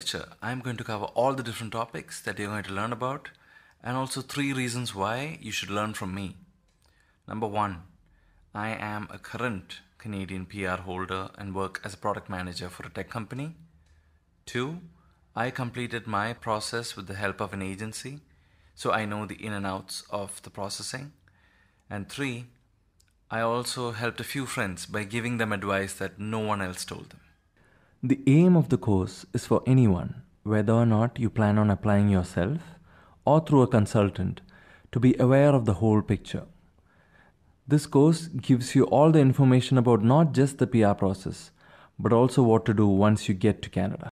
lecture, I'm going to cover all the different topics that you're going to learn about and also three reasons why you should learn from me. Number one, I am a current Canadian PR holder and work as a product manager for a tech company. Two, I completed my process with the help of an agency, so I know the in and outs of the processing. And three, I also helped a few friends by giving them advice that no one else told them. The aim of the course is for anyone, whether or not you plan on applying yourself or through a consultant, to be aware of the whole picture. This course gives you all the information about not just the PR process, but also what to do once you get to Canada.